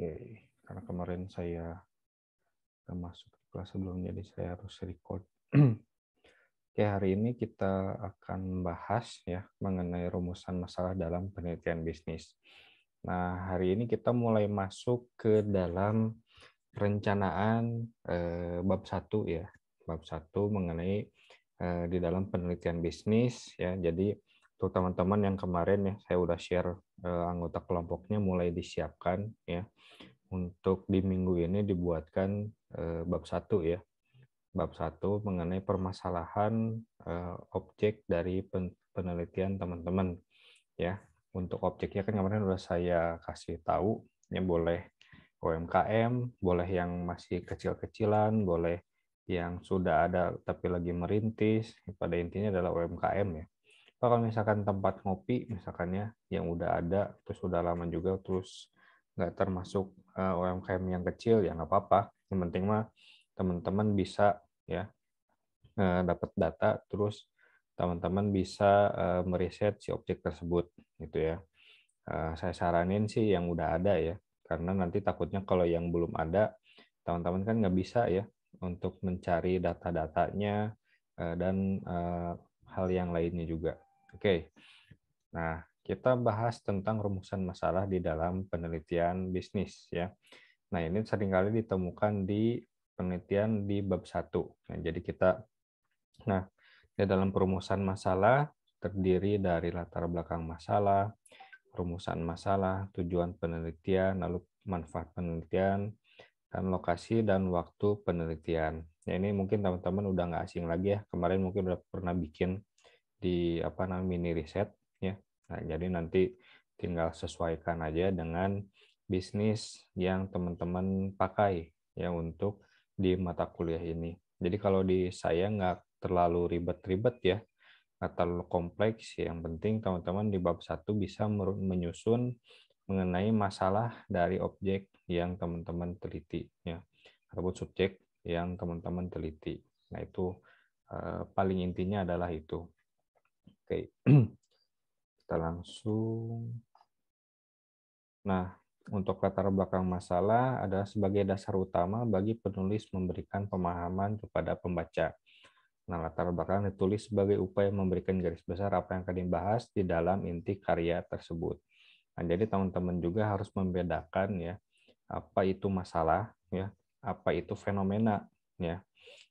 Oke, karena kemarin saya masuk ke kelas sebelumnya, jadi saya harus record. Oke, hari ini kita akan bahas ya mengenai rumusan masalah dalam penelitian bisnis. Nah, hari ini kita mulai masuk ke dalam perencanaan eh, bab 1 ya. Bab 1 mengenai eh, di dalam penelitian bisnis ya. Jadi untuk teman-teman yang kemarin ya saya udah share uh, anggota kelompoknya mulai disiapkan ya untuk di minggu ini dibuatkan uh, bab satu ya bab satu mengenai permasalahan uh, objek dari penelitian teman-teman ya untuk objeknya kan kemarin udah saya kasih tahu ya boleh UMKM boleh yang masih kecil-kecilan boleh yang sudah ada tapi lagi merintis pada intinya adalah UMKM ya kalau misalkan tempat ngopi misalkannya yang udah ada terus udah lama juga terus nggak termasuk uh, eh, UMKM yang kecil ya nggak apa-apa yang penting mah teman-teman bisa ya uh, dapat data terus teman-teman bisa uh, meriset si objek tersebut gitu ya uh, saya saranin sih yang udah ada ya karena nanti takutnya kalau yang belum ada teman-teman kan nggak bisa ya untuk mencari data-datanya uh, dan uh, hal yang lainnya juga Oke, nah kita bahas tentang rumusan masalah di dalam penelitian bisnis ya. Nah ini seringkali ditemukan di penelitian di bab 1. Nah, jadi kita, nah di dalam perumusan masalah terdiri dari latar belakang masalah, rumusan masalah, tujuan penelitian, lalu manfaat penelitian, dan lokasi dan waktu penelitian. Ya, ini mungkin teman-teman udah nggak asing lagi ya. Kemarin mungkin udah pernah bikin di apa namanya mini riset ya. Nah, jadi nanti tinggal sesuaikan aja dengan bisnis yang teman-teman pakai ya untuk di mata kuliah ini. Jadi kalau di saya nggak terlalu ribet-ribet ya, nggak terlalu kompleks. Yang penting teman-teman di bab satu bisa menyusun mengenai masalah dari objek yang teman-teman teliti ya, ataupun subjek yang teman-teman teliti. Nah itu eh, paling intinya adalah itu. Oke, kita langsung. Nah, untuk latar belakang masalah adalah sebagai dasar utama bagi penulis memberikan pemahaman kepada pembaca. Nah, latar belakang ditulis sebagai upaya memberikan garis besar apa yang akan dibahas di dalam inti karya tersebut. Nah, jadi teman-teman juga harus membedakan ya apa itu masalah ya, apa itu fenomena ya.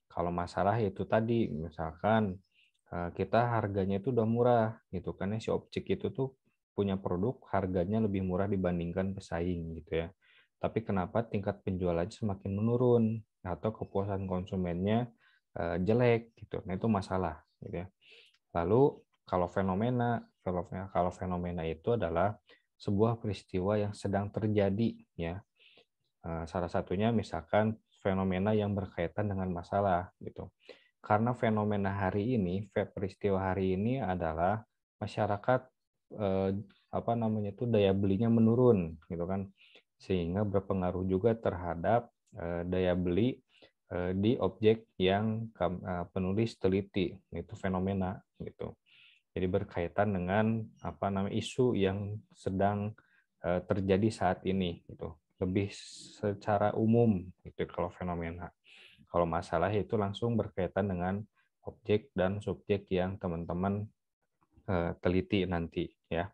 Kalau masalah itu tadi misalkan Nah, kita harganya itu udah murah gitu kan ya si objek itu tuh punya produk harganya lebih murah dibandingkan pesaing gitu ya. Tapi kenapa tingkat penjualannya semakin menurun atau kepuasan konsumennya eh, jelek gitu. Nah, itu masalah gitu ya. Lalu kalau fenomena kalau fenomena itu adalah sebuah peristiwa yang sedang terjadi ya. Eh, salah satunya misalkan fenomena yang berkaitan dengan masalah gitu karena fenomena hari ini, peristiwa hari ini adalah masyarakat eh, apa namanya itu daya belinya menurun gitu kan. Sehingga berpengaruh juga terhadap eh, daya beli eh, di objek yang eh, penulis teliti, itu fenomena gitu. Jadi berkaitan dengan apa namanya isu yang sedang eh, terjadi saat ini gitu. Lebih secara umum gitu kalau fenomena kalau masalah itu langsung berkaitan dengan objek dan subjek yang teman-teman eh, teliti nanti ya.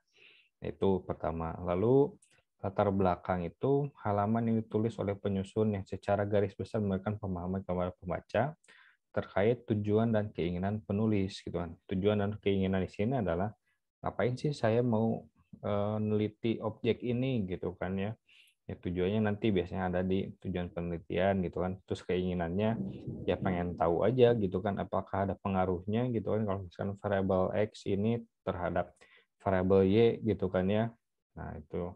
Itu pertama. Lalu latar belakang itu halaman yang ditulis oleh penyusun yang secara garis besar memberikan pemahaman kepada pembaca terkait tujuan dan keinginan penulis gitu kan. Tujuan dan keinginan di sini adalah ngapain sih saya mau meneliti eh, objek ini gitu kan ya ya tujuannya nanti biasanya ada di tujuan penelitian gitu kan terus keinginannya ya pengen tahu aja gitu kan apakah ada pengaruhnya gitu kan kalau misalkan variabel x ini terhadap variabel y gitu kan ya nah itu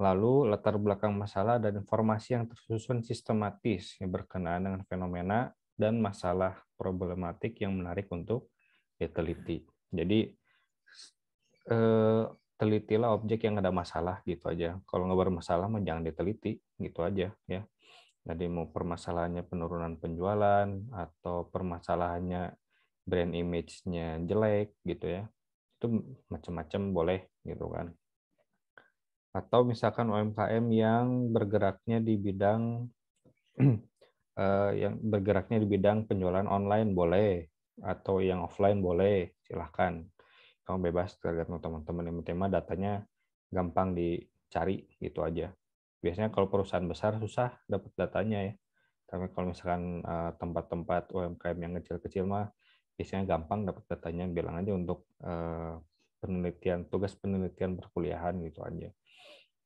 lalu latar belakang masalah dan informasi yang tersusun sistematis yang berkenaan dengan fenomena dan masalah problematik yang menarik untuk diteliti jadi eh, telitilah objek yang ada masalah gitu aja. Kalau nggak bermasalah mah jangan diteliti gitu aja ya. Jadi mau permasalahannya penurunan penjualan atau permasalahannya brand image-nya jelek gitu ya. Itu macam-macam boleh gitu kan. Atau misalkan UMKM yang bergeraknya di bidang eh, yang bergeraknya di bidang penjualan online boleh atau yang offline boleh silahkan kamu bebas tergantung teman-teman yang tema datanya gampang dicari gitu aja biasanya kalau perusahaan besar susah dapat datanya ya tapi kalau misalkan eh, tempat-tempat UMKM yang kecil-kecil mah biasanya gampang dapat datanya bilang aja untuk eh, penelitian tugas penelitian perkuliahan gitu aja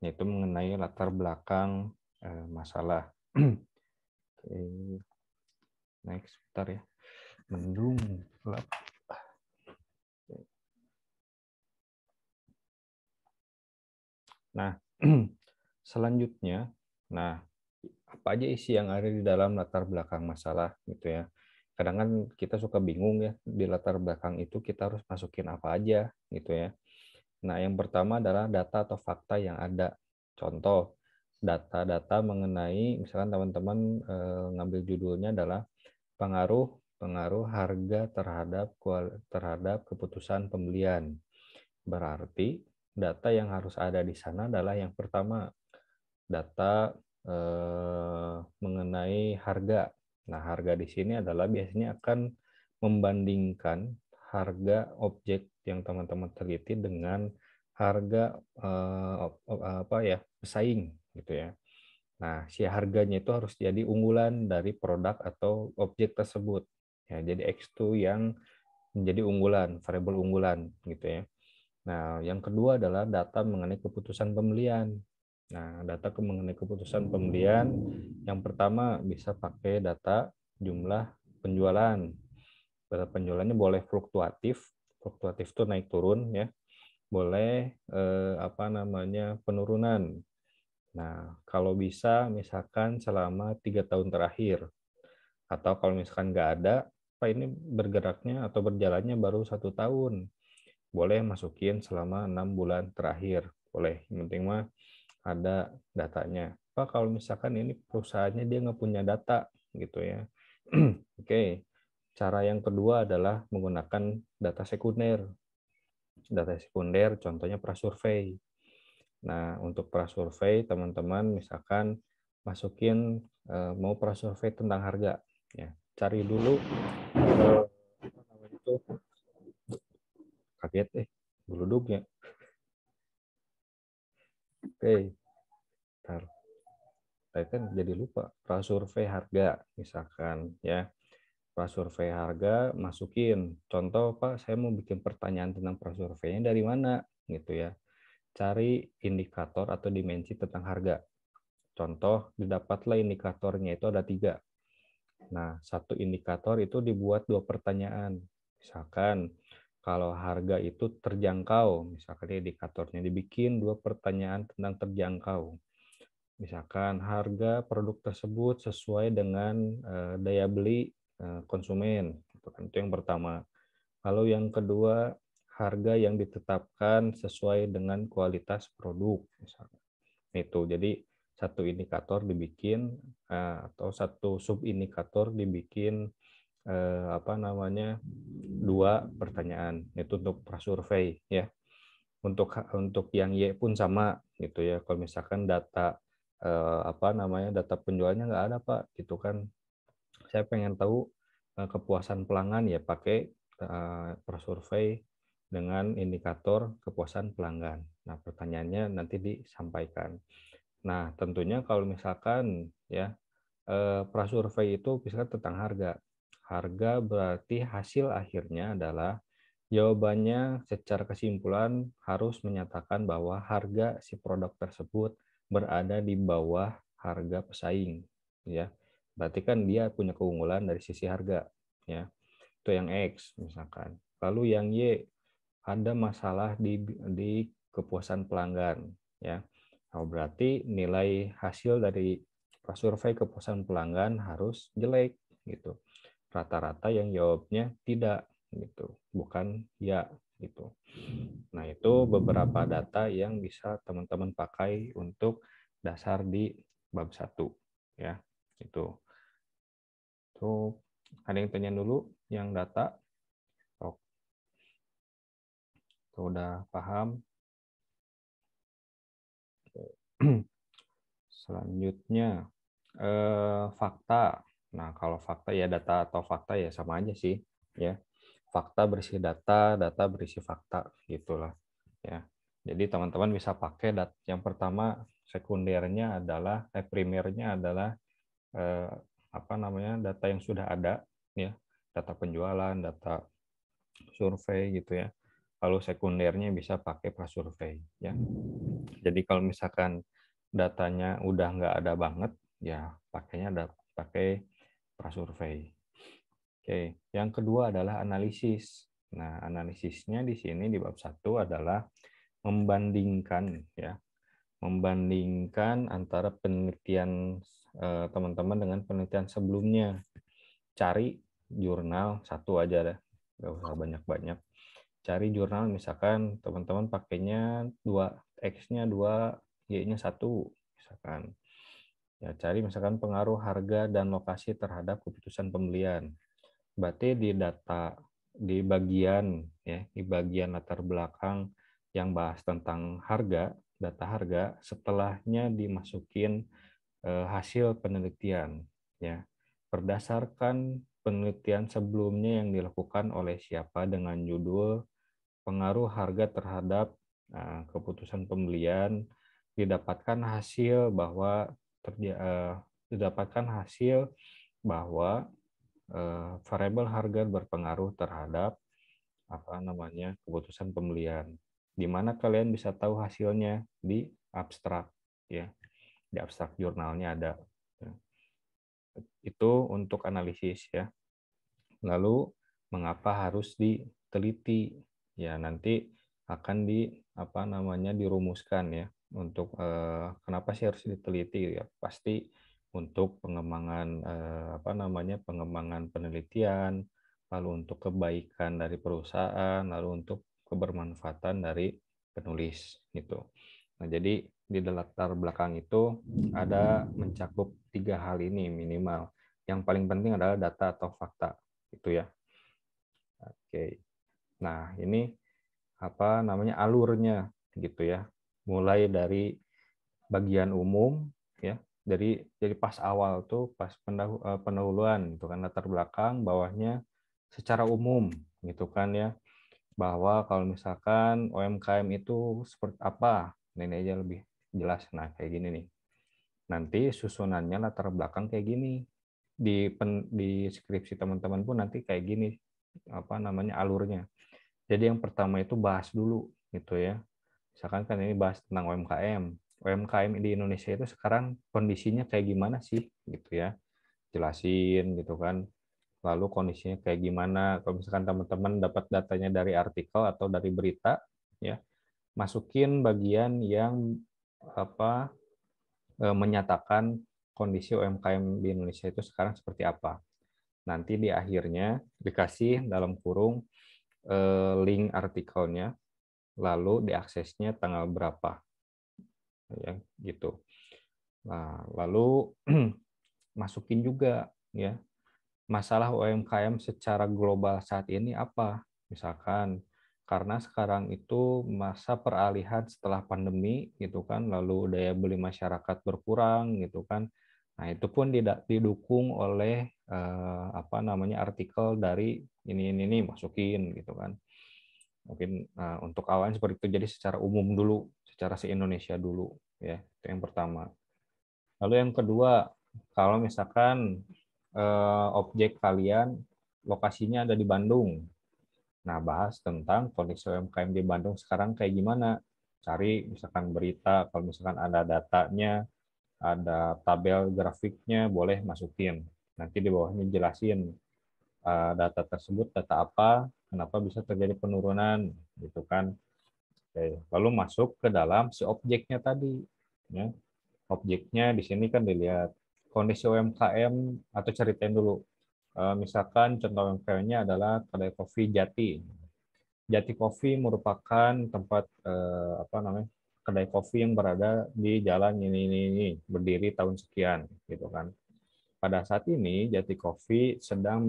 yaitu mengenai latar belakang eh, masalah next sebentar ya mendung Nah, selanjutnya, nah apa aja isi yang ada di dalam latar belakang masalah gitu ya. Kadang kan kita suka bingung ya di latar belakang itu kita harus masukin apa aja gitu ya. Nah, yang pertama adalah data atau fakta yang ada. Contoh, data-data mengenai misalkan teman-teman e, ngambil judulnya adalah pengaruh pengaruh harga terhadap terhadap keputusan pembelian. Berarti data yang harus ada di sana adalah yang pertama data eh, mengenai harga. Nah, harga di sini adalah biasanya akan membandingkan harga objek yang teman-teman teliti dengan harga eh, apa ya pesaing gitu ya. Nah, si harganya itu harus jadi unggulan dari produk atau objek tersebut. Ya, jadi X2 yang menjadi unggulan, variable unggulan gitu ya. Nah, yang kedua adalah data mengenai keputusan pembelian. Nah, data mengenai keputusan pembelian yang pertama bisa pakai data jumlah penjualan. Data penjualannya boleh fluktuatif, fluktuatif itu naik turun ya. Boleh eh, apa namanya penurunan. Nah, kalau bisa misalkan selama tiga tahun terakhir atau kalau misalkan nggak ada, apa ini bergeraknya atau berjalannya baru satu tahun boleh masukin selama enam bulan terakhir boleh yang penting mah ada datanya pak kalau misalkan ini perusahaannya dia nggak punya data gitu ya oke okay. cara yang kedua adalah menggunakan data sekunder data sekunder contohnya prasurvei nah untuk prasurvei teman-teman misalkan masukin eh, mau prasurvei tentang harga ya cari dulu eh, kaget eh geluduknya oke okay. saya kan jadi lupa prasurvei harga misalkan ya prasurvei harga masukin contoh pak saya mau bikin pertanyaan tentang prasurveinya dari mana gitu ya cari indikator atau dimensi tentang harga contoh didapatlah indikatornya itu ada tiga nah satu indikator itu dibuat dua pertanyaan misalkan kalau harga itu terjangkau. Misalkan indikatornya ya dibikin dua pertanyaan tentang terjangkau. Misalkan harga produk tersebut sesuai dengan eh, daya beli eh, konsumen. Gitu kan. Itu yang pertama. Lalu yang kedua, harga yang ditetapkan sesuai dengan kualitas produk. Misalkan. Nah, itu. Jadi satu indikator dibikin eh, atau satu sub indikator dibikin eh, apa namanya dua pertanyaan itu untuk prasurvei ya untuk untuk yang Y pun sama gitu ya kalau misalkan data eh, apa namanya data penjualnya nggak ada pak gitu kan saya pengen tahu eh, kepuasan pelanggan ya pakai eh, prasurvei dengan indikator kepuasan pelanggan nah pertanyaannya nanti disampaikan nah tentunya kalau misalkan ya eh, prasurvei itu misalkan tentang harga harga berarti hasil akhirnya adalah jawabannya secara kesimpulan harus menyatakan bahwa harga si produk tersebut berada di bawah harga pesaing ya berarti kan dia punya keunggulan dari sisi harga ya itu yang X misalkan lalu yang Y ada masalah di di kepuasan pelanggan ya nah, berarti nilai hasil dari survei kepuasan pelanggan harus jelek gitu rata-rata yang jawabnya tidak gitu, bukan ya gitu. Nah, itu beberapa data yang bisa teman-teman pakai untuk dasar di bab satu ya. Itu. Tuh ada yang tanya dulu yang data? Oh. Tuh, udah paham. Selanjutnya eh, fakta Nah, kalau fakta ya data atau fakta ya sama aja sih, ya. Fakta berisi data, data berisi fakta, gitulah, ya. Jadi teman-teman bisa pakai dat yang pertama sekundernya adalah eh primernya adalah eh, apa namanya data yang sudah ada, ya, data penjualan, data survei gitu ya. Lalu sekundernya bisa pakai prasurvei, ya. Jadi kalau misalkan datanya udah nggak ada banget, ya pakainya ada pakai prasurvei. Oke, yang kedua adalah analisis. Nah, analisisnya di sini di bab satu adalah membandingkan ya. Membandingkan antara penelitian eh, teman-teman eh, dengan penelitian sebelumnya. Cari jurnal satu aja deh. Gak usah banyak-banyak. Cari jurnal misalkan teman-teman pakainya dua X-nya dua Y-nya satu misalkan. Ya, cari misalkan pengaruh harga dan lokasi terhadap keputusan pembelian. Berarti di data di bagian ya, di bagian latar belakang yang bahas tentang harga, data harga, setelahnya dimasukin eh, hasil penelitian ya. Berdasarkan penelitian sebelumnya yang dilakukan oleh siapa dengan judul pengaruh harga terhadap eh, keputusan pembelian didapatkan hasil bahwa terdia, uh, eh, didapatkan hasil bahwa uh, variabel harga berpengaruh terhadap apa namanya keputusan pembelian. Di mana kalian bisa tahu hasilnya di abstrak ya. Di abstrak jurnalnya ada. Itu untuk analisis ya. Lalu mengapa harus diteliti? Ya, nanti akan di apa namanya dirumuskan ya untuk uh, kenapa sih harus diteliti gitu ya pasti untuk pengembangan uh, apa namanya pengembangan penelitian lalu untuk kebaikan dari perusahaan lalu untuk kebermanfaatan dari penulis gitu nah jadi di latar belakang itu ada mencakup tiga hal ini minimal yang paling penting adalah data atau fakta itu ya oke nah ini apa namanya alurnya gitu ya mulai dari bagian umum ya dari jadi pas awal tuh pas eh, pendahuluan itu kan latar belakang bawahnya secara umum gitu kan ya bahwa kalau misalkan UMKM itu seperti apa nah ini aja lebih jelas nah kayak gini nih nanti susunannya latar belakang kayak gini di pen, di skripsi teman-teman pun nanti kayak gini apa namanya alurnya jadi yang pertama itu bahas dulu gitu ya misalkan kan ini bahas tentang UMKM UMKM di Indonesia itu sekarang kondisinya kayak gimana sih gitu ya jelasin gitu kan lalu kondisinya kayak gimana kalau misalkan teman-teman dapat datanya dari artikel atau dari berita ya masukin bagian yang apa e, menyatakan kondisi UMKM di Indonesia itu sekarang seperti apa nanti di akhirnya dikasih dalam kurung e, link artikelnya lalu diaksesnya tanggal berapa ya gitu nah lalu masukin juga ya masalah UMKM secara global saat ini apa misalkan karena sekarang itu masa peralihan setelah pandemi gitu kan lalu daya beli masyarakat berkurang gitu kan nah itu pun tidak didukung oleh eh, apa namanya artikel dari ini ini ini masukin gitu kan Mungkin nah, untuk awalnya seperti itu. Jadi secara umum dulu, secara se-Indonesia dulu ya. Itu yang pertama. Lalu yang kedua, kalau misalkan eh, objek kalian lokasinya ada di Bandung. Nah, bahas tentang kondisi UMKM di Bandung sekarang kayak gimana. Cari misalkan berita, kalau misalkan ada datanya, ada tabel grafiknya, boleh masukin. Nanti di bawahnya jelasin eh, data tersebut data apa, kenapa bisa terjadi penurunan gitu kan Oke, lalu masuk ke dalam si objeknya tadi ya objeknya di sini kan dilihat kondisi UMKM atau ceritain dulu e, misalkan contoh UMKM-nya adalah kedai kopi Jati Jati Kopi merupakan tempat e, apa namanya kedai kopi yang berada di jalan ini ini ini berdiri tahun sekian gitu kan pada saat ini Jati Coffee sedang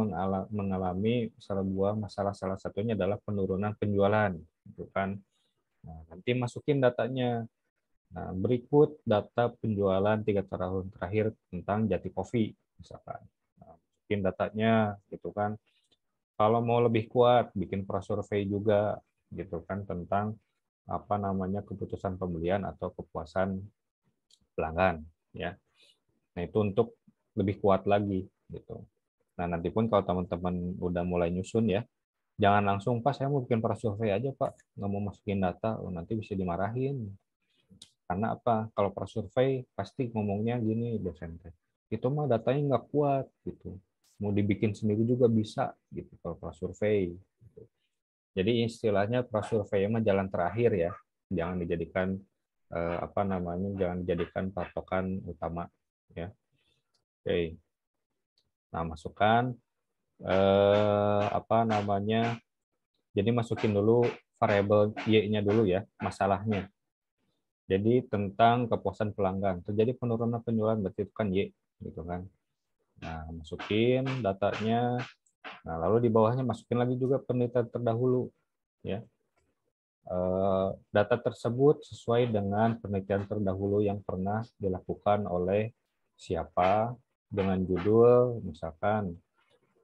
mengalami sebuah masalah salah satunya adalah penurunan penjualan, gitu kan? Nah, nanti masukin datanya. Nah, berikut data penjualan tiga tahun terakhir tentang Jati Coffee, misalkan. Nah, masukin datanya, gitu kan? Kalau mau lebih kuat, bikin prasurvei juga, gitu kan? Tentang apa namanya keputusan pembelian atau kepuasan pelanggan, ya. Nah, itu untuk lebih kuat lagi gitu. Nah nanti pun kalau teman-teman udah mulai nyusun ya, jangan langsung Pak saya mau bikin survei aja Pak, nggak mau masukin data, oh, nanti bisa dimarahin. Karena apa? Kalau survei pasti ngomongnya gini dosen itu mah datanya nggak kuat gitu, mau dibikin sendiri juga bisa gitu kalau survei. Gitu. Jadi istilahnya survei mah jalan terakhir ya, jangan dijadikan eh, apa namanya, jangan dijadikan patokan utama ya Oke. Nah, masukkan eh, apa namanya? Jadi masukin dulu variabel y-nya dulu ya, masalahnya. Jadi tentang kepuasan pelanggan. Terjadi penurunan penjualan berarti itu kan y, gitu kan. Nah, masukin datanya. Nah, lalu di bawahnya masukin lagi juga penelitian terdahulu ya. Eh, data tersebut sesuai dengan penelitian terdahulu yang pernah dilakukan oleh siapa dengan judul misalkan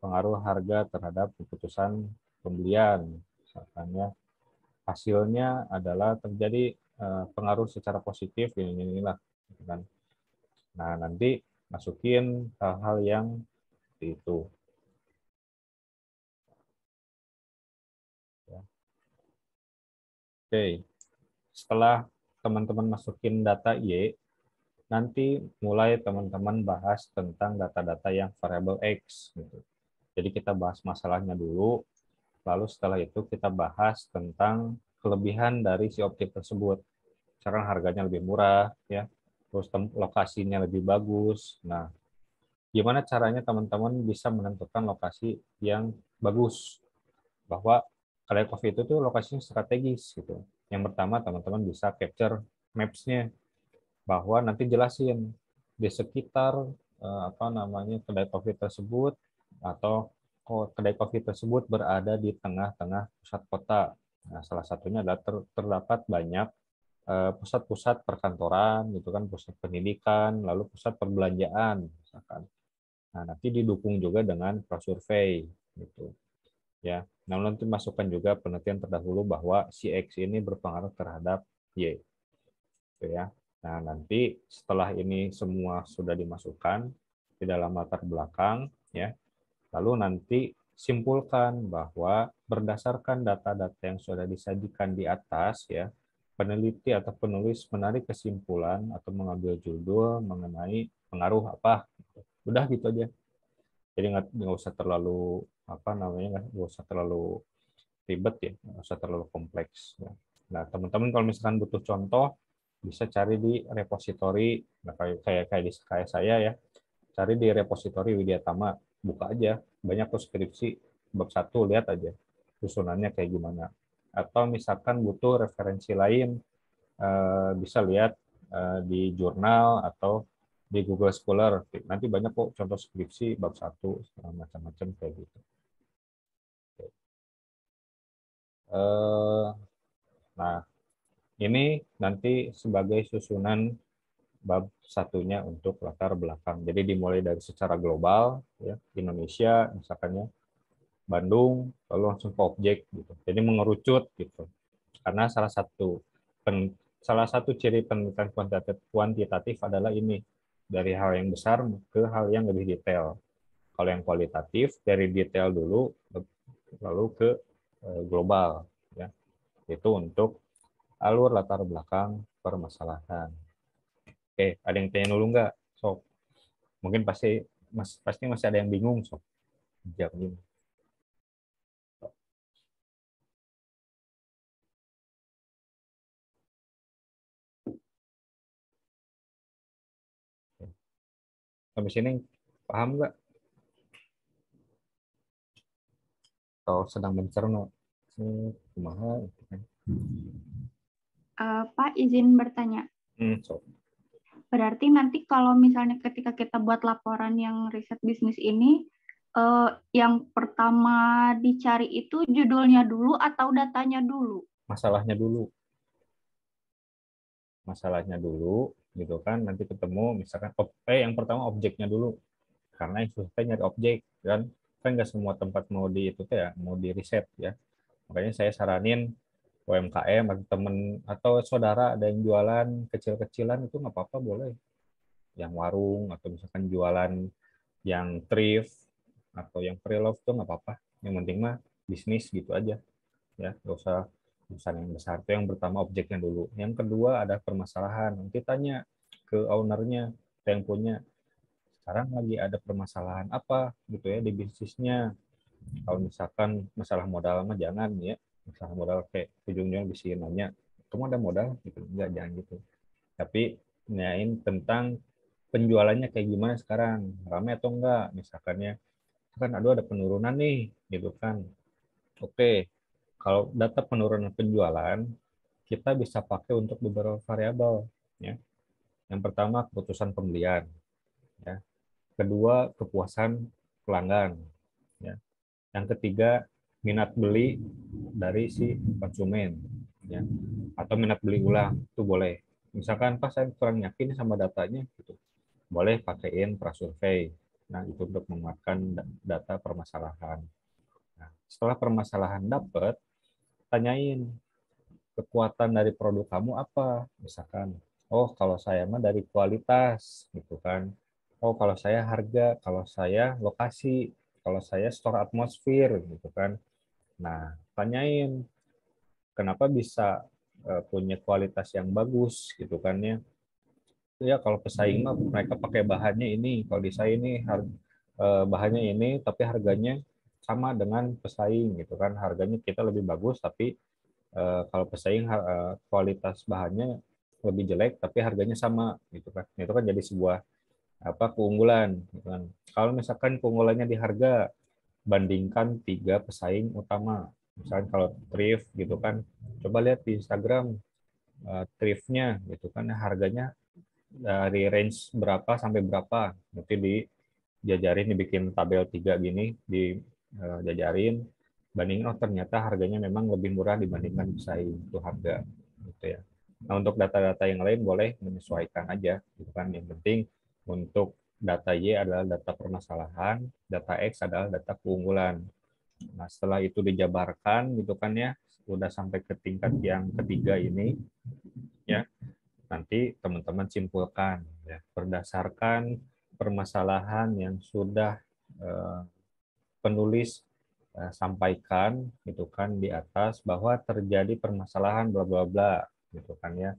pengaruh harga terhadap keputusan pembelian misalkan ya hasilnya adalah terjadi eh, pengaruh secara positif ini inilah gitu kan nah nanti masukin hal-hal yang itu ya. oke setelah teman-teman masukin data Y nanti mulai teman-teman bahas tentang data-data yang variable X. Gitu. Jadi kita bahas masalahnya dulu, lalu setelah itu kita bahas tentang kelebihan dari si objek tersebut. Misalkan harganya lebih murah, ya, terus lokasinya lebih bagus. Nah, gimana caranya teman-teman bisa menentukan lokasi yang bagus? Bahwa kedai coffee itu tuh lokasinya strategis gitu. Yang pertama teman-teman bisa capture maps-nya bahwa nanti jelasin di sekitar eh, apa namanya kedai kopi tersebut atau kedai kopi tersebut berada di tengah-tengah pusat kota. Nah, salah satunya adalah ter, terdapat banyak eh, pusat-pusat perkantoran, gitu kan, pusat pendidikan, lalu pusat perbelanjaan, misalkan. Nah, nanti didukung juga dengan prasurvei, gitu. Ya, namun nanti masukkan juga penelitian terdahulu bahwa si X ini berpengaruh terhadap Y. Gitu ya. Nah, nanti setelah ini semua sudah dimasukkan di dalam latar belakang, ya, lalu nanti simpulkan bahwa berdasarkan data-data yang sudah disajikan di atas, ya, peneliti atau penulis menarik kesimpulan atau mengambil judul mengenai pengaruh apa. Udah gitu aja. Jadi nggak usah terlalu apa namanya nggak usah terlalu ribet ya, nggak usah terlalu kompleks. Ya. Nah, teman-teman kalau misalkan butuh contoh, bisa cari di repository nah kayak kayak di kayak saya ya cari di repositori Widyatama buka aja banyak tuh skripsi bab satu lihat aja susunannya kayak gimana atau misalkan butuh referensi lain eh, bisa lihat eh, di jurnal atau di Google Scholar nanti banyak kok contoh skripsi bab satu macam-macam kayak gitu eh, nah ini nanti sebagai susunan bab satunya untuk latar belakang. Jadi dimulai dari secara global, ya, Indonesia misalkannya, Bandung, lalu langsung ke objek gitu. Jadi mengerucut gitu. Karena salah satu pen, salah satu ciri penelitian kuantitatif, kuantitatif adalah ini dari hal yang besar ke hal yang lebih detail. Kalau yang kualitatif dari detail dulu lalu ke eh, global ya. Itu untuk alur latar belakang permasalahan. Oke, ada yang tanya dulu nggak, Sob? Mungkin pasti mas, pasti masih ada yang bingung, Sob. jawabnya Sampai sini paham nggak? Atau sedang mencerna? Hmm, kumaha? Gitu kan. Uh, Pak izin bertanya. Hmm, Berarti nanti kalau misalnya ketika kita buat laporan yang riset bisnis ini, uh, yang pertama dicari itu judulnya dulu atau datanya dulu? Masalahnya dulu. Masalahnya dulu, gitu kan. Nanti ketemu misalkan, eh yang pertama objeknya dulu. Karena yang saya nyari objek, kan. Kan nggak semua tempat mau di itu ya, mau di riset ya. Makanya saya saranin UMKM atau temen atau saudara ada yang jualan kecil-kecilan itu nggak apa-apa boleh yang warung atau misalkan jualan yang thrift atau yang preloved love itu nggak apa-apa yang penting mah bisnis gitu aja ya nggak usah urusan yang besar itu yang pertama objeknya dulu yang kedua ada permasalahan nanti tanya ke ownernya yang punya sekarang lagi ada permasalahan apa gitu ya di bisnisnya kalau misalkan masalah modal mah jangan ya masalah modal kayak ujungnya bisa nanya kamu ada modal gitu enggak jangan gitu tapi nanyain tentang penjualannya kayak gimana sekarang ramai atau enggak misalkannya kan aduh ada penurunan nih gitu kan oke kalau data penurunan penjualan kita bisa pakai untuk beberapa variabel ya yang pertama keputusan pembelian ya kedua kepuasan pelanggan ya yang ketiga minat beli dari si konsumen ya atau minat beli ulang itu boleh misalkan pas saya kurang yakin sama datanya gitu boleh pakaiin prasurvey nah itu untuk menguatkan data permasalahan nah, setelah permasalahan dapat tanyain kekuatan dari produk kamu apa misalkan oh kalau saya mah dari kualitas gitu kan oh kalau saya harga kalau saya lokasi kalau saya store atmosfer gitu kan Nah, tanyain kenapa bisa eh, punya kualitas yang bagus gitu kan ya. Ya kalau pesaing mah mereka pakai bahannya ini, kalau di saya ini eh, bahannya ini tapi harganya sama dengan pesaing gitu kan. Harganya kita lebih bagus tapi eh, kalau pesaing kualitas bahannya lebih jelek tapi harganya sama gitu kan. Itu kan jadi sebuah apa keunggulan gitu kan. Kalau misalkan keunggulannya di harga bandingkan tiga pesaing utama. Misalnya kalau Trif gitu kan, coba lihat di Instagram eh, Trifnya gitu kan harganya dari range berapa sampai berapa. Nanti dijajarin dibikin tabel tiga gini, di jajarin eh, bandingin oh ternyata harganya memang lebih murah dibandingkan pesaing itu harga gitu ya. Nah, untuk data-data yang lain boleh menyesuaikan aja, gitu kan. Yang penting untuk data Y adalah data permasalahan, data X adalah data keunggulan. Nah, setelah itu dijabarkan gitu kan ya, sudah sampai ke tingkat yang ketiga ini ya. Nanti teman-teman simpulkan ya berdasarkan permasalahan yang sudah eh, penulis eh, sampaikan gitu kan di atas bahwa terjadi permasalahan bla bla bla gitu kan ya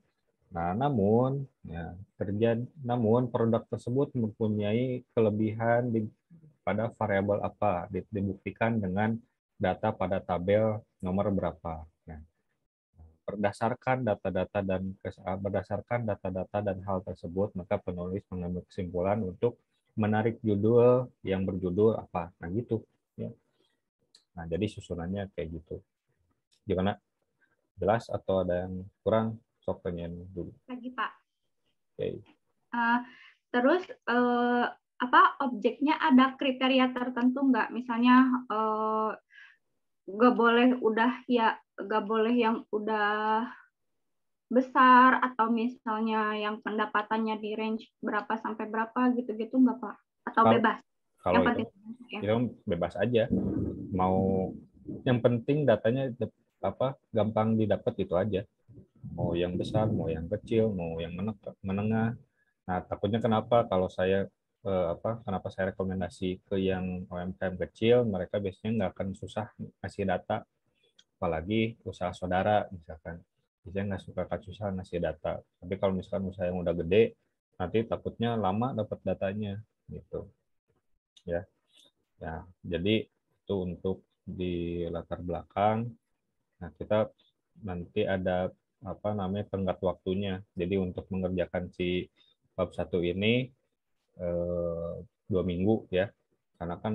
Nah, namun ya, terjadi namun produk tersebut mempunyai kelebihan di, pada variabel apa dibuktikan dengan data pada tabel nomor berapa. Ya. berdasarkan data-data dan ah, berdasarkan data-data dan hal tersebut maka penulis mengambil kesimpulan untuk menarik judul yang berjudul apa. Nah, gitu ya. Nah, jadi susunannya kayak gitu. Gimana? Jelas atau ada yang kurang? stop pengen dulu. Lagi Pak. Oke. Okay. Uh, eh, terus uh, apa objeknya ada kriteria tertentu nggak? Misalnya uh, eh, gak boleh udah ya gak boleh yang udah besar atau misalnya yang pendapatannya di range berapa sampai berapa gitu-gitu nggak pak? Atau kalau, bebas? Kalau yang itu, penting, ya. itu bebas aja. Mau yang penting datanya apa gampang didapat itu aja mau yang besar, mau yang kecil, mau yang menengah. Nah, takutnya kenapa kalau saya eh, apa kenapa saya rekomendasi ke yang UMKM kecil, mereka biasanya nggak akan susah ngasih data apalagi usaha saudara misalkan. Biasanya nggak suka susah ngasih data. Tapi kalau misalkan usaha yang udah gede, nanti takutnya lama dapat datanya gitu. Ya. Ya, jadi itu untuk di latar belakang. Nah, kita nanti ada apa namanya tenggat waktunya. Jadi untuk mengerjakan si bab satu ini eh, dua minggu ya, karena kan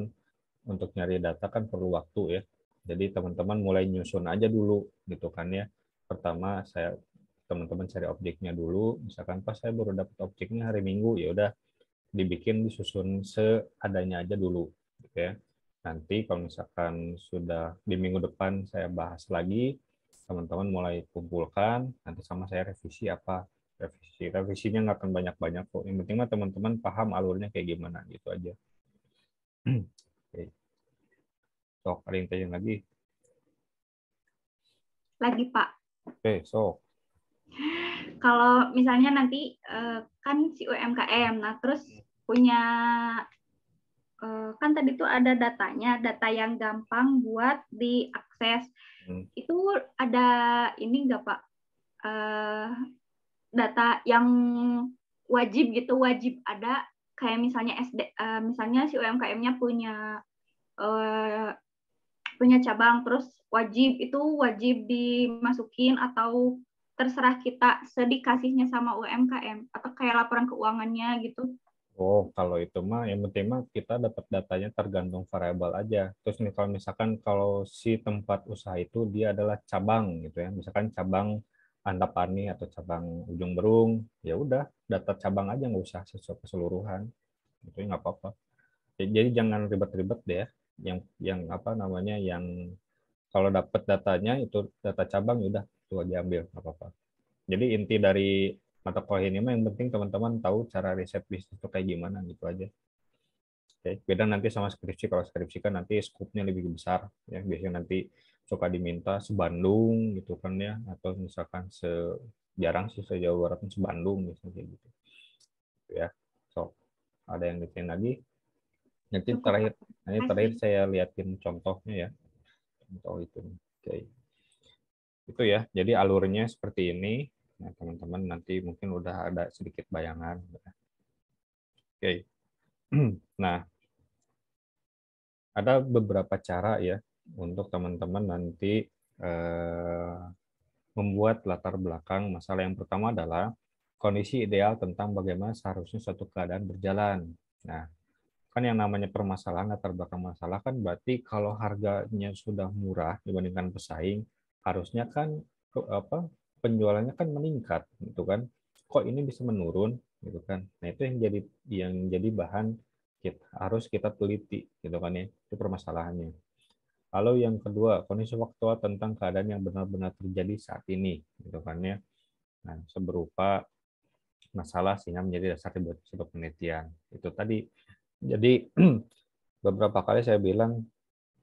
untuk nyari data kan perlu waktu ya. Jadi teman-teman mulai nyusun aja dulu gitu kan ya. Pertama saya teman-teman cari objeknya dulu. Misalkan pas saya baru dapat objeknya hari Minggu ya udah dibikin disusun seadanya aja dulu gitu ya. Nanti kalau misalkan sudah di minggu depan saya bahas lagi teman-teman mulai kumpulkan nanti sama saya revisi apa revisi revisinya nggak akan banyak-banyak kok yang penting mah teman-teman paham alurnya kayak gimana gitu aja oke sok ada yang tanya lagi lagi pak oke sok kalau misalnya nanti eh, kan si UMKM nah terus punya eh, kan tadi tuh ada datanya, data yang gampang buat diakses. Hmm. Itu ada ini nggak Pak? Uh, data yang wajib gitu wajib ada kayak misalnya SD uh, eh, misalnya si UMKM-nya punya uh, punya cabang terus wajib itu wajib dimasukin atau terserah kita sedikasihnya sama UMKM atau kayak laporan keuangannya gitu Oh, kalau itu mah yang penting mah kita dapat datanya tergantung variabel aja. Terus nih kalau misalkan kalau si tempat usaha itu dia adalah cabang gitu ya, misalkan cabang Antapani atau cabang Ujung Berung, ya udah data cabang aja nggak usah sesuai keseluruhan, itu ya nggak apa-apa. Jadi jangan ribet-ribet deh ya, yang yang apa namanya yang kalau dapat datanya itu data cabang ya udah itu aja ambil nggak apa-apa. Jadi inti dari mata kuliah ini mah yang penting teman-teman tahu cara riset bisnis itu kayak gimana gitu aja. Oke, beda nanti sama skripsi. Kalau skripsi kan nanti skupnya lebih besar ya. Biasanya nanti suka diminta sebandung gitu kan ya atau misalkan se jarang sih sejauh barat sebandung misalnya gitu. Ya. So, ada yang ditanya lagi? Nanti terakhir, nanti terakhir saya liatin contohnya ya. Contoh itu. Oke. Itu ya. Jadi alurnya seperti ini Nah, teman-teman nanti mungkin udah ada sedikit bayangan. Oke. Nah, ada beberapa cara ya untuk teman-teman nanti eh, membuat latar belakang masalah yang pertama adalah kondisi ideal tentang bagaimana seharusnya suatu keadaan berjalan. Nah, kan yang namanya permasalahan latar belakang masalah kan berarti kalau harganya sudah murah dibandingkan pesaing, harusnya kan eh, apa penjualannya kan meningkat gitu kan kok ini bisa menurun gitu kan nah itu yang jadi yang jadi bahan kita harus kita teliti gitu kan ya itu permasalahannya lalu yang kedua kondisi faktual tentang keadaan yang benar-benar terjadi saat ini gitu kan ya nah seberupa masalah sehingga menjadi dasar dibuat sebuah penelitian itu tadi jadi beberapa kali saya bilang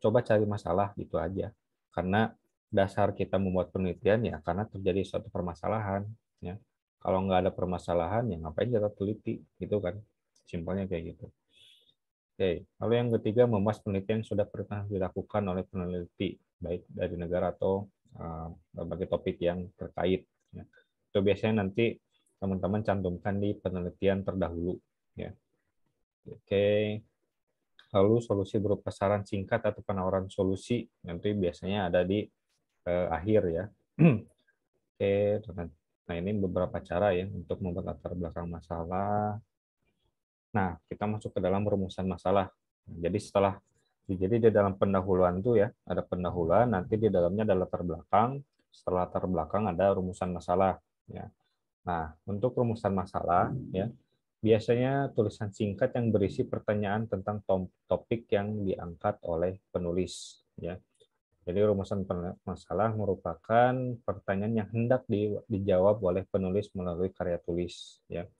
coba cari masalah gitu aja karena dasar kita membuat penelitian ya karena terjadi suatu permasalahan ya kalau nggak ada permasalahan ya ngapain kita teliti gitu kan simpelnya kayak gitu oke lalu yang ketiga membahas penelitian yang sudah pernah dilakukan oleh peneliti baik dari negara atau eh, berbagai topik yang terkait ya. itu biasanya nanti teman-teman cantumkan di penelitian terdahulu ya oke lalu solusi berupa saran singkat atau penawaran solusi nanti biasanya ada di eh, akhir ya. Oke, nah ini beberapa cara ya untuk membuat latar belakang masalah. Nah, kita masuk ke dalam rumusan masalah. Nah, jadi setelah jadi di dalam pendahuluan tuh ya, ada pendahuluan, nanti di dalamnya ada latar belakang, setelah latar belakang ada rumusan masalah ya. Nah, untuk rumusan masalah ya, biasanya tulisan singkat yang berisi pertanyaan tentang topik yang diangkat oleh penulis ya jadi rumusan masalah merupakan pertanyaan yang hendak di, dijawab oleh penulis melalui karya tulis. Ya.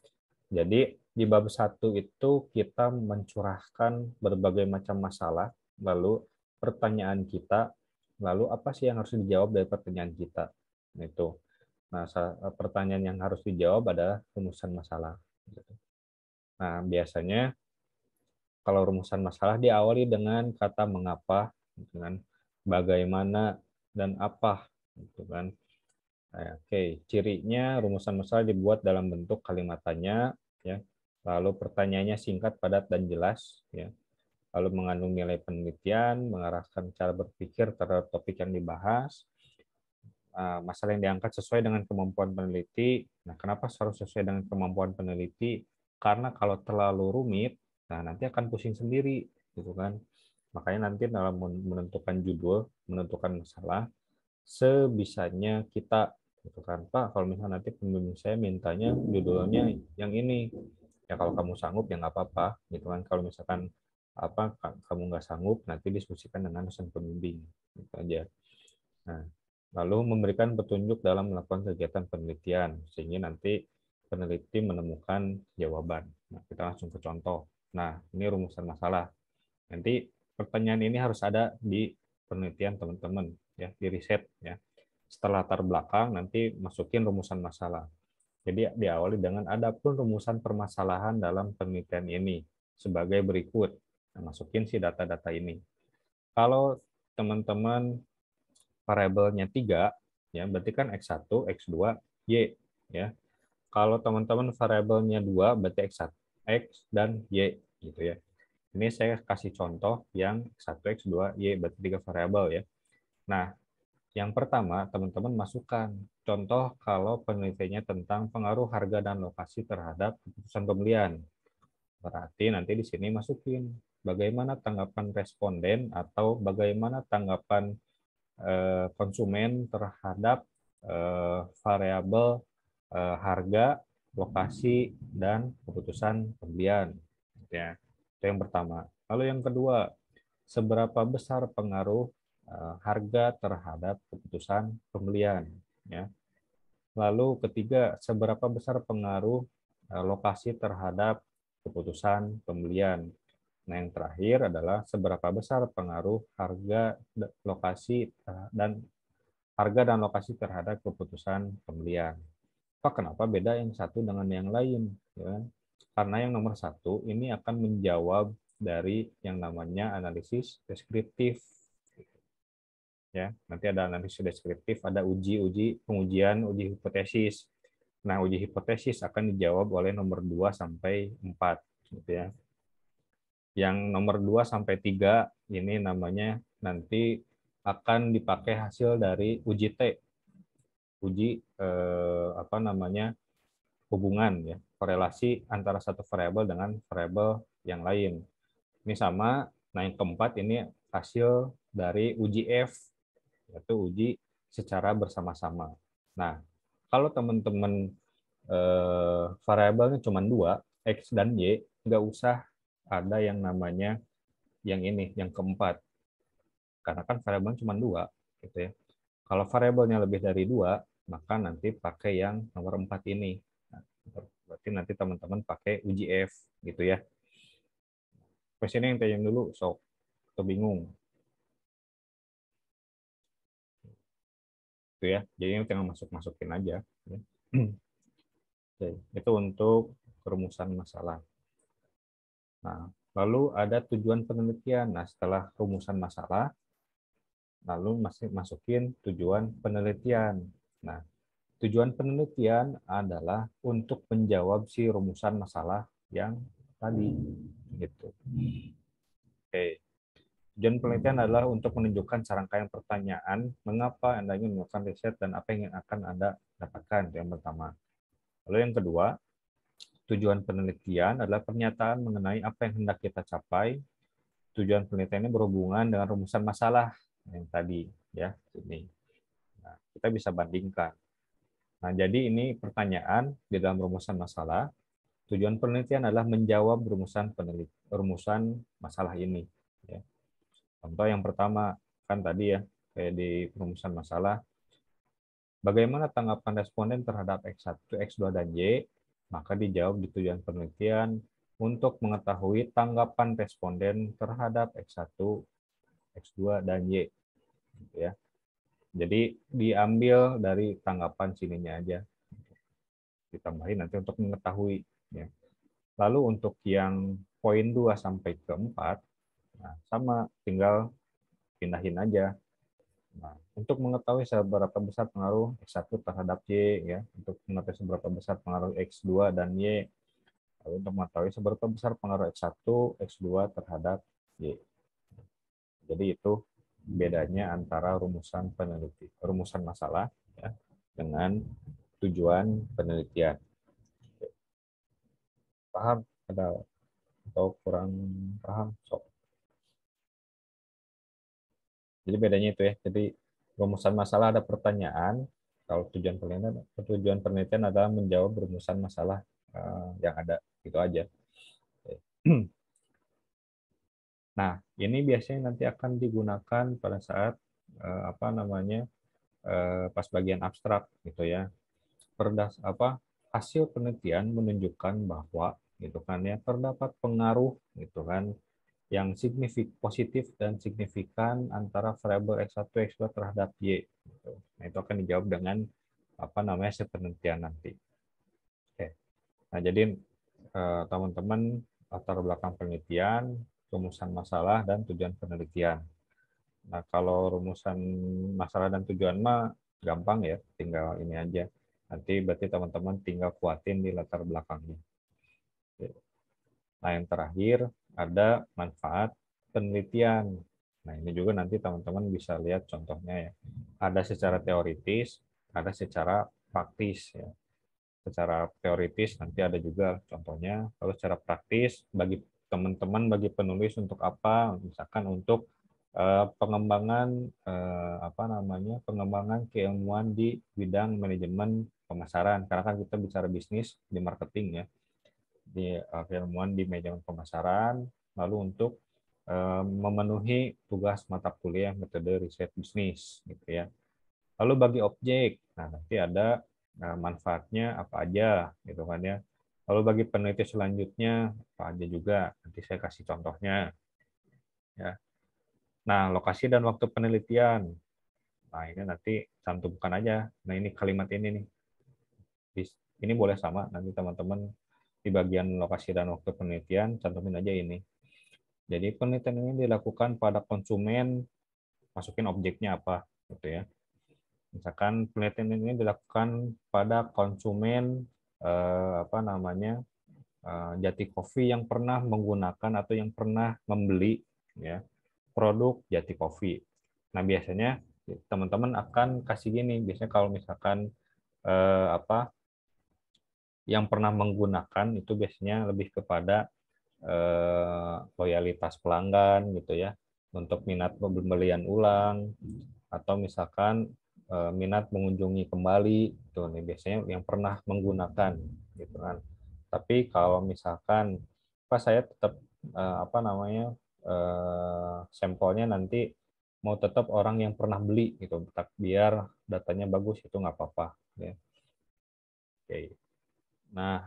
Jadi di bab satu itu kita mencurahkan berbagai macam masalah, lalu pertanyaan kita, lalu apa sih yang harus dijawab dari pertanyaan kita? Itu. Nah, pertanyaan yang harus dijawab adalah rumusan masalah. Gitu. Nah, biasanya kalau rumusan masalah diawali dengan kata mengapa, dengan gitu bagaimana, dan apa. Gitu kan. Nah, oke, okay. cirinya rumusan masalah dibuat dalam bentuk kalimat tanya, ya. lalu pertanyaannya singkat, padat, dan jelas. Ya. Lalu mengandung nilai penelitian, mengarahkan cara berpikir terhadap topik yang dibahas, ah, masalah yang diangkat sesuai dengan kemampuan peneliti. Nah, kenapa harus sesuai dengan kemampuan peneliti? Karena kalau terlalu rumit, nah nanti akan pusing sendiri, gitu kan? Makanya nanti dalam menentukan judul, menentukan masalah, sebisanya kita gitu kan Pak kalau misalnya nanti pembimbing saya mintanya judulnya yang ini ya kalau kamu sanggup ya nggak apa-apa gitu kan kalau misalkan apa kamu nggak sanggup nanti diskusikan dengan dosen pembimbing gitu aja nah lalu memberikan petunjuk dalam melakukan kegiatan penelitian sehingga nanti peneliti menemukan jawaban nah, kita langsung ke contoh nah ini rumusan masalah nanti pertanyaan ini harus ada di penelitian teman-teman ya di riset ya setelah latar belakang nanti masukin rumusan masalah jadi diawali dengan adapun rumusan permasalahan dalam penelitian ini sebagai berikut nah, masukin si data-data ini kalau teman-teman variabelnya tiga ya berarti kan x1 x2 y ya kalau teman-teman variabelnya dua berarti x1 x dan y gitu ya ini saya kasih contoh yang 1X, 2Y, berarti tiga variabel ya. Nah, yang pertama teman-teman masukkan contoh kalau penelitiannya tentang pengaruh harga dan lokasi terhadap keputusan pembelian. Berarti nanti di sini masukin bagaimana tanggapan responden atau bagaimana tanggapan eh, konsumen terhadap eh, variabel eh, harga, lokasi, dan keputusan pembelian. Ya. Itu yang pertama. Lalu yang kedua, seberapa besar pengaruh eh, harga terhadap keputusan pembelian ya. Lalu ketiga, seberapa besar pengaruh eh, lokasi terhadap keputusan pembelian. Nah, yang terakhir adalah seberapa besar pengaruh harga lokasi eh, dan harga dan lokasi terhadap keputusan pembelian. Pak, kenapa beda yang satu dengan yang lain? Ya kan? Karena yang nomor satu ini akan menjawab dari yang namanya analisis deskriptif. Ya, nanti ada analisis deskriptif, ada uji-uji pengujian, uji hipotesis. Nah, uji hipotesis akan dijawab oleh nomor 2 sampai 4 gitu ya. Yang nomor 2 sampai 3 ini namanya nanti akan dipakai hasil dari uji T. Uji eh, apa namanya? hubungan ya korelasi antara satu variabel dengan variabel yang lain. Ini sama. Nah yang keempat ini hasil dari uji F yaitu uji secara bersama-sama. Nah kalau teman-teman eh, variabelnya cuma dua x dan y, nggak usah ada yang namanya yang ini yang keempat karena kan variabelnya cuma dua gitu ya. Kalau variabelnya lebih dari dua maka nanti pakai yang nomor empat ini Berarti nanti teman-teman pakai UGF gitu ya. Questionnya yang tanya dulu, sok atau bingung. Itu ya. Jadi ini tinggal masuk-masukin aja. Oke, itu untuk rumusan masalah. Nah, lalu ada tujuan penelitian. Nah, setelah rumusan masalah, lalu masih masukin tujuan penelitian. Nah, Tujuan penelitian adalah untuk menjawab si rumusan masalah yang tadi gitu. Oke. Tujuan penelitian adalah untuk menunjukkan serangkaian pertanyaan mengapa Anda ingin melakukan riset dan apa yang akan Anda dapatkan yang pertama. Lalu yang kedua, tujuan penelitian adalah pernyataan mengenai apa yang hendak kita capai. Tujuan penelitian ini berhubungan dengan rumusan masalah yang tadi ya ini. Nah, kita bisa bandingkan Nah, jadi ini pertanyaan di dalam rumusan masalah. Tujuan penelitian adalah menjawab rumusan penelit, rumusan masalah ini. Ya. Contoh yang pertama kan tadi ya kayak di rumusan masalah. Bagaimana tanggapan responden terhadap X1, X2, dan Y? Maka dijawab di tujuan penelitian untuk mengetahui tanggapan responden terhadap X1, X2, dan Y. Gitu ya. Jadi diambil dari tanggapan sininya aja. Ditambahin nanti untuk mengetahui. Ya. Lalu untuk yang poin 2 sampai keempat nah, sama tinggal pindahin aja. Nah, untuk mengetahui seberapa besar pengaruh X1 terhadap Y, ya, untuk mengetahui seberapa besar pengaruh X2 dan Y, lalu untuk mengetahui seberapa besar pengaruh X1, X2 terhadap Y. Jadi itu bedanya antara rumusan peneliti rumusan masalah ya, dengan tujuan penelitian. Paham ada atau kurang paham sok. Jadi bedanya itu ya. Jadi rumusan masalah ada pertanyaan. Kalau tujuan penelitian, tujuan penelitian adalah menjawab rumusan masalah eh, yang ada. Itu aja. Nah, ini biasanya nanti akan digunakan pada saat eh, apa namanya eh, pas bagian abstrak gitu ya. Perdas apa hasil penelitian menunjukkan bahwa gitu kan ya terdapat pengaruh gitu kan yang signifik positif dan signifikan antara variable x1 x2 terhadap y. Gitu. Nah, itu akan dijawab dengan apa namanya hasil penelitian nanti. Oke. Nah, jadi eh, teman-teman eh, latar belakang penelitian rumusan masalah dan tujuan penelitian. Nah, kalau rumusan masalah dan tujuan mah gampang ya, tinggal ini aja. Nanti berarti teman-teman tinggal kuatin di latar belakangnya. Nah, yang terakhir ada manfaat penelitian. Nah, ini juga nanti teman-teman bisa lihat contohnya ya. Ada secara teoritis, ada secara praktis ya. Secara teoritis nanti ada juga contohnya, lalu secara praktis bagi teman-teman bagi penulis untuk apa misalkan untuk uh, pengembangan uh, apa namanya pengembangan keilmuan di bidang manajemen pemasaran karena kan kita bicara bisnis di marketing ya di uh, keilmuan di manajemen pemasaran lalu untuk uh, memenuhi tugas mata kuliah metode riset bisnis gitu ya lalu bagi objek nah nanti ada uh, manfaatnya apa aja gitu kan ya Lalu bagi peneliti selanjutnya, apa aja juga, nanti saya kasih contohnya. Ya. Nah, lokasi dan waktu penelitian. Nah, ini nanti cantumkan aja. Nah, ini kalimat ini nih. Ini boleh sama, nanti teman-teman di bagian lokasi dan waktu penelitian, cantumin aja ini. Jadi penelitian ini dilakukan pada konsumen, masukin objeknya apa, gitu ya. Misalkan penelitian ini dilakukan pada konsumen eh, apa namanya eh, Jati kopi yang pernah menggunakan atau yang pernah membeli ya produk Jati kopi Nah biasanya teman-teman akan kasih gini biasanya kalau misalkan eh, apa yang pernah menggunakan itu biasanya lebih kepada eh, loyalitas pelanggan gitu ya untuk minat pembelian ulang atau misalkan Eh, minat mengunjungi kembali itu nih biasanya yang pernah menggunakan gitu kan tapi kalau misalkan pas saya tetap eh, apa namanya eh, sampelnya nanti mau tetap orang yang pernah beli gitu biar datanya bagus itu nggak apa-apa ya. oke nah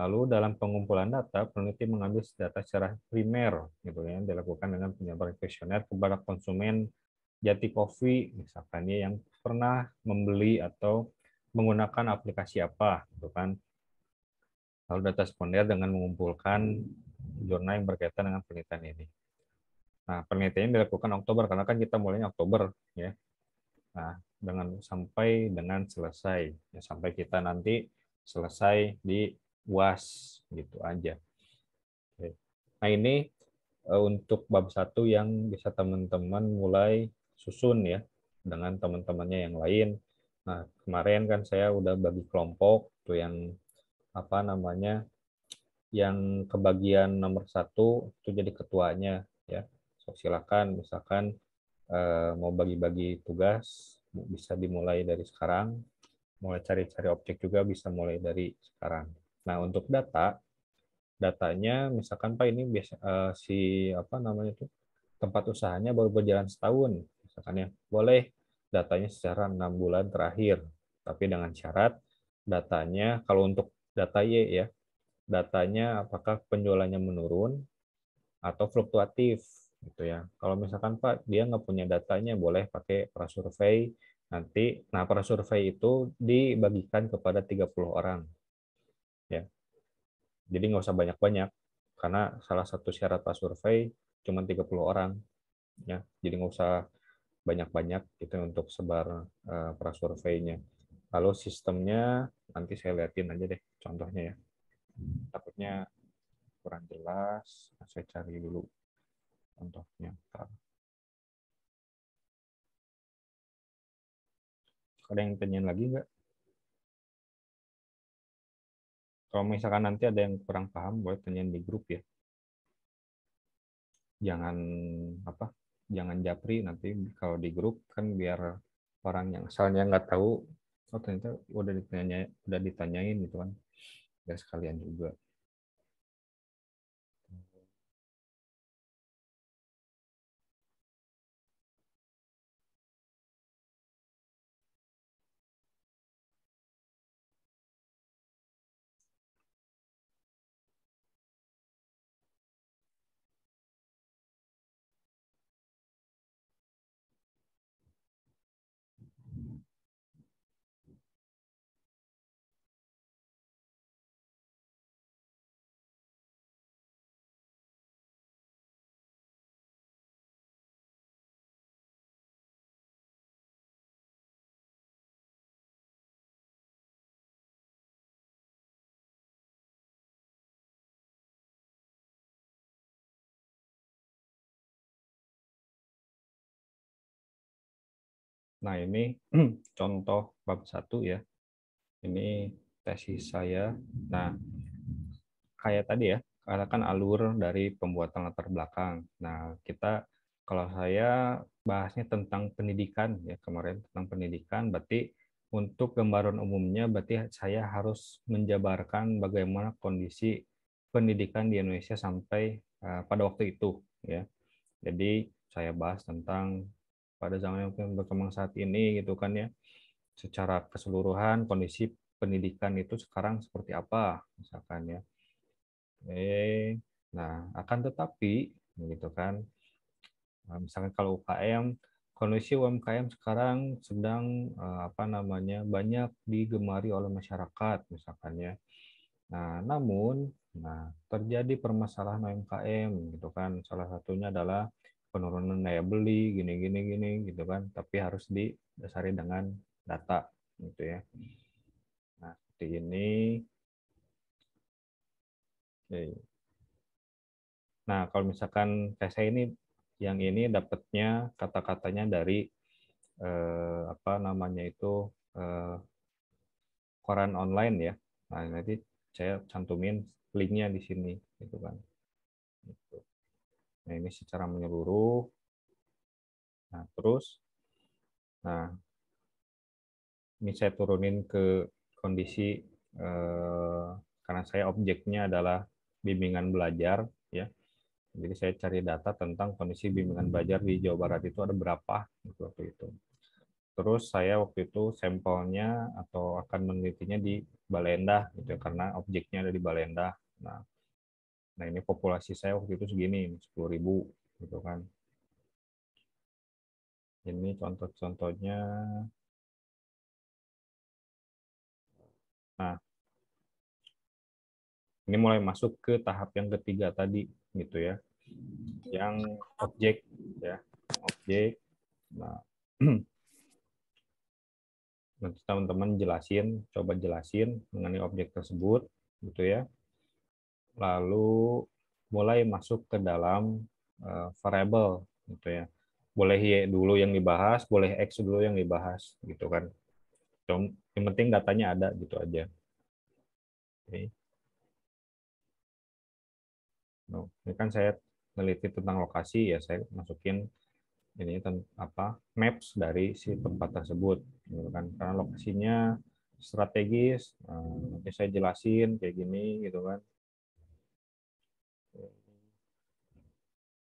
lalu dalam pengumpulan data peneliti mengambil data secara primer gitu ya dilakukan dengan penyampaian kuesioner kepada konsumen jati kopi misalkan ya yang pernah membeli atau menggunakan aplikasi apa, gitu kan. Lalu data sekunder dengan mengumpulkan jurnal yang berkaitan dengan penelitian ini. Nah, penelitian ini dilakukan Oktober karena kan kita mulainya Oktober, ya. Nah, dengan sampai dengan selesai, ya, sampai kita nanti selesai di UAS gitu aja. Nah, ini e, untuk bab satu yang bisa teman-teman mulai susun ya dengan teman-temannya yang lain. Nah, kemarin kan saya udah bagi kelompok tuh yang apa namanya yang kebagian nomor satu itu jadi ketuanya ya. So, silakan misalkan eh, mau bagi-bagi tugas bisa dimulai dari sekarang, mulai cari-cari objek juga bisa mulai dari sekarang. Nah, untuk data datanya misalkan Pak ini biasa eh, si apa namanya itu tempat usahanya baru berjalan setahun misalkan ya boleh datanya secara enam bulan terakhir, tapi dengan syarat datanya kalau untuk data Y ya, datanya apakah penjualannya menurun atau fluktuatif gitu ya. Kalau misalkan Pak dia nggak punya datanya boleh pakai survei nanti. Nah survei itu dibagikan kepada 30 orang ya. Jadi nggak usah banyak-banyak karena salah satu syarat prasurvei cuma 30 orang ya. Jadi nggak usah banyak-banyak itu untuk sebar uh, prasurveinya. Lalu sistemnya nanti saya liatin aja deh contohnya ya. Takutnya kurang jelas, nah, saya cari dulu contohnya. Ntar. Ada yang tanyain lagi nggak? Kalau misalkan nanti ada yang kurang paham, boleh tanyain di grup ya. Jangan apa jangan japri nanti kalau di grup kan biar orang yang asalnya nggak tahu oh ternyata udah ditanya udah ditanyain gitu kan ya sekalian juga Nah, ini contoh bab satu ya. Ini tesis saya. Nah, kayak tadi ya, katakan alur dari pembuatan latar belakang. Nah, kita kalau saya bahasnya tentang pendidikan ya kemarin tentang pendidikan berarti untuk gambaran umumnya berarti saya harus menjabarkan bagaimana kondisi pendidikan di Indonesia sampai eh, pada waktu itu ya. Jadi saya bahas tentang pada zaman yang berkembang saat ini gitu kan ya secara keseluruhan kondisi pendidikan itu sekarang seperti apa misalkan ya eh nah akan tetapi gitu kan nah, misalkan kalau UKM kondisi UMKM sekarang sedang eh, apa namanya banyak digemari oleh masyarakat misalkan ya nah namun nah terjadi permasalahan UMKM gitu kan salah satunya adalah penurunan daya beli gini gini gini gitu kan tapi harus didasari dengan data gitu ya nah seperti ini iya. nah kalau misalkan kayak saya ini yang ini dapatnya kata-katanya dari eh, apa namanya itu eh, koran online ya nah nanti saya cantumin linknya di sini gitu kan gitu. Nah, ini secara menyeluruh. Nah, terus nah ini saya turunin ke kondisi eh, karena saya objeknya adalah bimbingan belajar ya. Jadi saya cari data tentang kondisi bimbingan belajar di Jawa Barat itu ada berapa gitu, waktu itu. Terus saya waktu itu sampelnya atau akan menelitinya di Balenda gitu ya, karena objeknya ada di Balenda. Nah, nah ini populasi saya waktu itu segini 10 ribu gitu kan ini contoh-contohnya nah ini mulai masuk ke tahap yang ketiga tadi gitu ya yang objek ya objek nah nanti teman-teman jelasin coba jelasin mengenai objek tersebut gitu ya lalu mulai masuk ke dalam uh, variable gitu ya. Boleh Y dulu yang dibahas, boleh X dulu yang dibahas gitu kan. Yang penting datanya ada gitu aja. Oke. no. Nah, ini kan saya meneliti tentang lokasi ya saya masukin ini apa maps dari si tempat tersebut gitu kan karena lokasinya strategis nah, nanti saya jelasin kayak gini gitu kan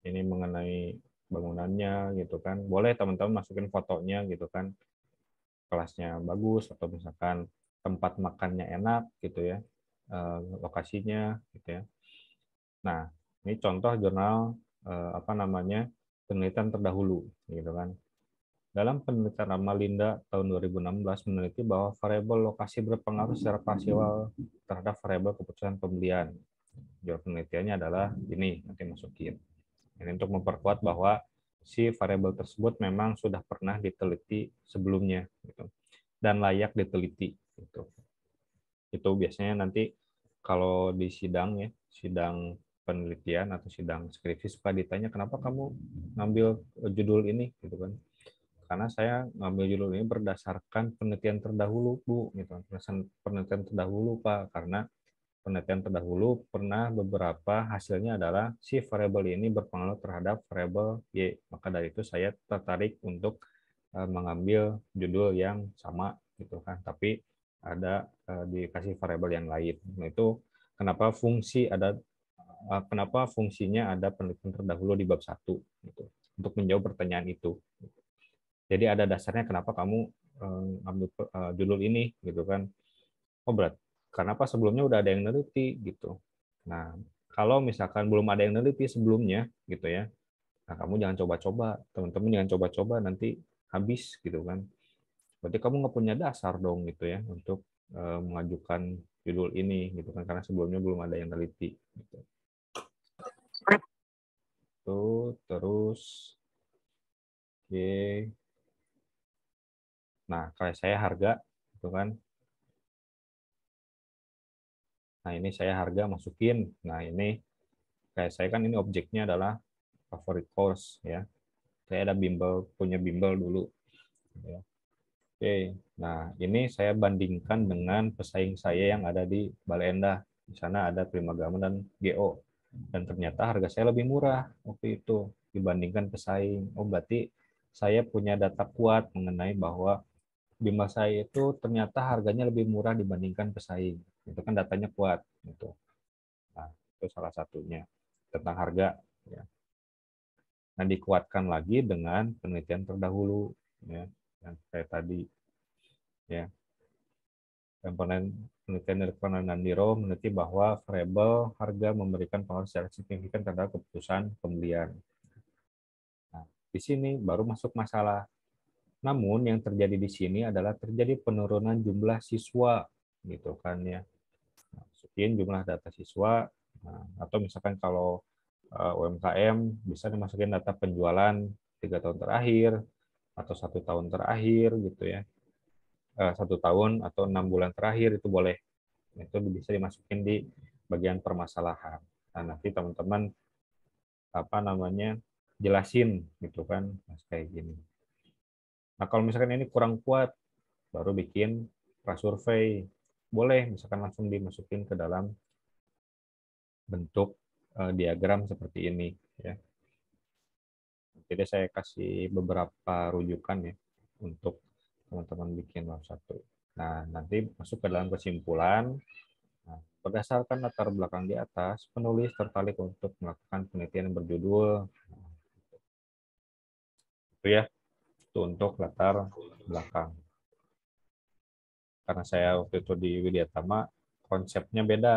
ini mengenai bangunannya gitu kan. Boleh teman-teman masukin fotonya gitu kan. Kelasnya bagus atau misalkan tempat makannya enak gitu ya. Eh, lokasinya gitu ya. Nah, ini contoh jurnal eh, apa namanya? penelitian terdahulu gitu kan. Dalam penelitian Linda tahun 2016 meneliti bahwa variabel lokasi berpengaruh secara parsial terhadap variabel keputusan pembelian. Jawab penelitiannya adalah ini nanti masukin. Ini untuk memperkuat bahwa si variabel tersebut memang sudah pernah diteliti sebelumnya gitu. dan layak diteliti. Gitu. Itu biasanya nanti kalau di sidang ya, sidang penelitian atau sidang skripsi suka ditanya kenapa kamu ngambil eh, judul ini gitu kan karena saya ngambil judul ini berdasarkan penelitian terdahulu bu gitu kan. penelitian terdahulu pak karena penelitian terdahulu pernah beberapa hasilnya adalah si variabel ini berpengaruh terhadap variabel y. Maka dari itu saya tertarik untuk eh, mengambil judul yang sama gitu kan, tapi ada eh, dikasih variabel yang lain. Nah, itu kenapa fungsi ada eh, kenapa fungsinya ada penelitian terdahulu di bab satu gitu. Untuk menjawab pertanyaan itu. Jadi ada dasarnya kenapa kamu ambil judul ini gitu kan. Oh, berat karena apa sebelumnya udah ada yang neliti gitu. Nah, kalau misalkan belum ada yang neliti sebelumnya gitu ya, nah kamu jangan coba-coba, teman-teman jangan coba-coba nanti habis gitu kan. Berarti kamu nggak punya dasar dong gitu ya untuk eh, mengajukan judul ini gitu kan karena sebelumnya belum ada yang neliti. Gitu. Tuh, terus, oke. Okay. Nah, kalau saya harga, gitu kan, Nah, ini saya harga masukin. Nah, ini kayak saya kan ini objeknya adalah favorite course ya. Saya ada bimbel punya bimbel dulu ya. Oke. Nah, ini saya bandingkan dengan pesaing saya yang ada di Balenda Di sana ada Primagama dan GO. Dan ternyata harga saya lebih murah waktu itu dibandingkan pesaing. Oh, berarti saya punya data kuat mengenai bahwa bimbel saya itu ternyata harganya lebih murah dibandingkan pesaing itu kan datanya kuat gitu nah, itu salah satunya tentang harga ya. nah dikuatkan lagi dengan penelitian terdahulu ya yang saya tadi ya komponen penelitian dari Niro meneliti bahwa variable harga memberikan pengaruh secara signifikan terhadap keputusan pembelian. Nah, di sini baru masuk masalah. Namun yang terjadi di sini adalah terjadi penurunan jumlah siswa gitu kan ya masukin jumlah data siswa nah, atau misalkan kalau eh, UMKM bisa dimasukin data penjualan tiga tahun terakhir atau satu tahun terakhir gitu ya eh, satu tahun atau enam bulan terakhir itu boleh itu bisa dimasukin di bagian permasalahan nah nanti teman-teman apa namanya jelasin gitu kan mas kayak gini nah kalau misalkan ini kurang kuat baru bikin survei boleh misalkan langsung dimasukin ke dalam bentuk eh, diagram seperti ini ya. Jadi saya kasih beberapa rujukan ya untuk teman-teman bikin lab satu. Nah, nanti masuk ke dalam kesimpulan. Nah, berdasarkan latar belakang di atas, penulis tertarik untuk melakukan penelitian berjudul nah, itu ya. Itu untuk latar belakang karena saya waktu itu di Widyatama konsepnya beda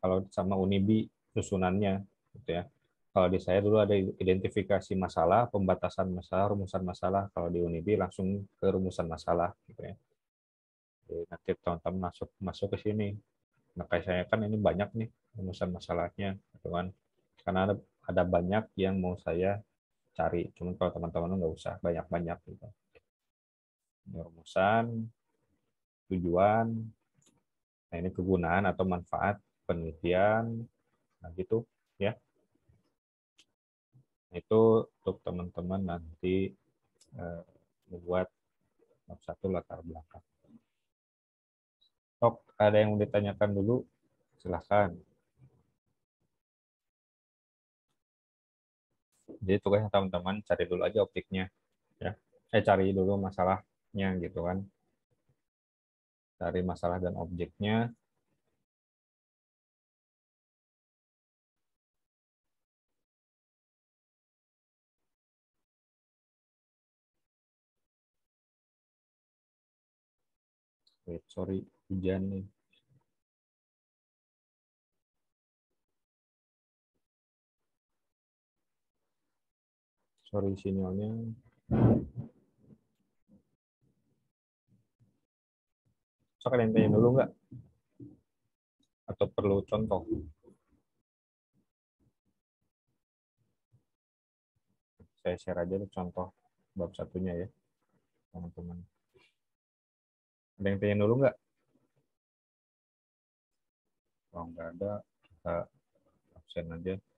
kalau sama Unibi susunannya gitu ya. Kalau di saya dulu ada identifikasi masalah, pembatasan masalah, rumusan masalah. Kalau di Unibi langsung ke rumusan masalah gitu ya. Jadi nanti teman-teman masuk masuk ke sini. Nah, saya kan ini banyak nih rumusan masalahnya, gitu kan. Karena ada, ada banyak yang mau saya cari. Cuman kalau teman-teman nggak usah banyak-banyak gitu. Ini rumusan, tujuan, nah ini kegunaan atau manfaat penelitian, nah gitu ya. Nah, itu untuk teman-teman nanti eh, membuat satu latar belakang. Tok, ada yang mau ditanyakan dulu? Silahkan. Jadi tugasnya teman-teman cari dulu aja objeknya, ya. Eh cari dulu masalahnya gitu kan dari masalah dan objeknya. Wait, sorry, hujan nih. Sorry sinyalnya. so kalian tanya dulu nggak? Atau perlu contoh? Saya share aja contoh bab satunya ya, teman-teman. Ada yang tanya dulu nggak? Kalau nggak ada, kita absen aja.